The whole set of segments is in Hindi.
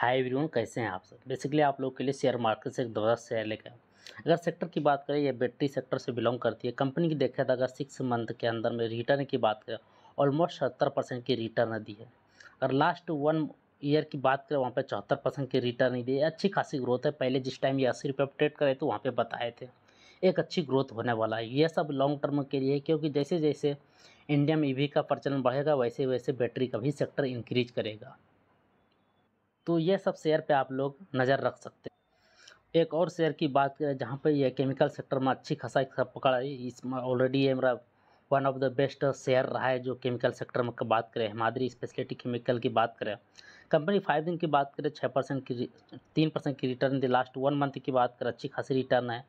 हाय एवरीवन कैसे हैं आप सब बेसिकली आप लोग के लिए शेयर मार्केट से एक दोबारा शेयर लेकर अगर सेक्टर की बात करें यह बैटरी सेक्टर से बिलोंग करती है कंपनी की देखा था अगर सिक्स मंथ के अंदर में रिटर्न की बात करें ऑलमोस्ट सत्तर परसेंट की रिटर्न दी है अगर लास्ट वन ईयर की बात करें वहाँ पर चौहत्तर परसेंट की रिटर्न दी है अच्छी खासी ग्रोथ है पहले जिस टाइम ये अस्सी रुपये अपडेट करे तो वहाँ पर बताए थे एक अच्छी ग्रोथ होने वाला है यह सब लॉन्ग टर्म के लिए है क्योंकि जैसे जैसे इंडिया में ईवी का प्रचलन बढ़ेगा वैसे वैसे बैटरी का भी सेक्टर इंक्रीज करेगा तो ये सब शेयर पे आप लोग नज़र रख सकते हैं एक और शेयर की बात करें जहाँ पे ये केमिकल सेक्टर में अच्छी खासा पकड़ा पकड़ इसमें ऑलरेडी ये मेरा one of the best share रहा है जो केमिकल सेक्टर में बात करें हिमाद्री स्पेशलिटी केमिकल की बात करें कंपनी फाइव दिन की बात करें छः परसेंट की तीन परसेंट की रिटर्न दी लास्ट वन मंथ की बात करें अच्छी खासी रिटर्न है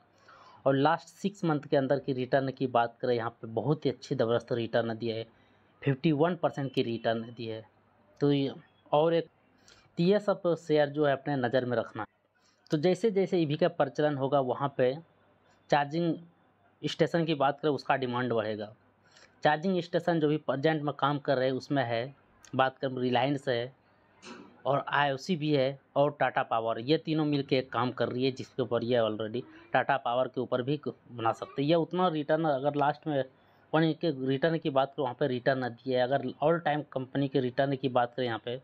और लास्ट सिक्स मंथ के अंदर की रिटर्न की बात करें यहाँ पे बहुत ही अच्छी ज़बरदस्त रिटर्न दी है फिफ्टी वन परसेंट की रिटर्न दी है तो और एक तो ये सब शेयर जो है अपने नज़र में रखना तो जैसे जैसे ई का प्रचलन होगा वहाँ पे चार्जिंग स्टेशन की बात करें उसका डिमांड बढ़ेगा चार्जिंग स्टेशन जो भी प्रजेंट में काम कर रहे हैं उसमें है बात करें रिलायंस है और आई भी है और टाटा पावर ये तीनों मिल के काम कर रही है जिसके ऊपर ये ऑलरेडी टाटा पावर के ऊपर भी बना सकते हैं ये उतना रिटर्न अगर लास्ट में वन के रिटर्न की बात करें वहाँ पे रिटर्न दिए अगर ऑल टाइम कंपनी के रिटर्न की बात करें यहाँ पे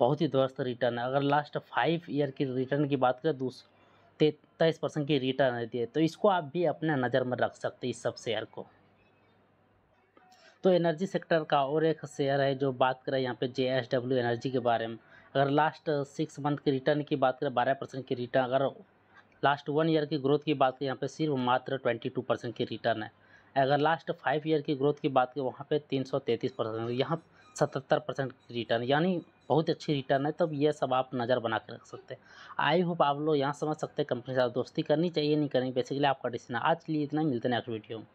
बहुत ही दुरुस्त रिटर्न है अगर लास्ट फाइव ईयर की रिटर्न की बात करें दूस तेईस परसेंट की रिटर्न रहती है तो इसको आप भी अपने नज़र में रख सकते हैं इस सब शेयर को तो एनर्जी सेक्टर का और एक शेयर है जो बात करें यहाँ पे जे एस डब्ल्यू एनर्जी के बारे में अगर लास्ट सिक्स मंथ की रिटर्न की बात करें बारह परसेंट की रिटर्न अगर लास्ट वन ईयर की ग्रोथ की बात करें यहाँ पे सिर्फ मात्र ट्वेंटी टू परसेंट की रिटर्न है अगर लास्ट फाइव ईयर की ग्रोथ की बात करें वहाँ पर तीन सौ तैंतीस परसेंट यहाँ सतहत्तर परसेंट की रिटर्न यानी बहुत अच्छी रिटर्न है तब ये सब आप नज़र बना के रख सकते हैं आई होप आप लोग यहाँ समझ सकते हैं कंपनी के साथ दोस्ती करनी चाहिए नहीं करनी बेसिकली आपका डिसीजन आज के लिए इतना मिलते हैं नेक्स्ट वीडियो में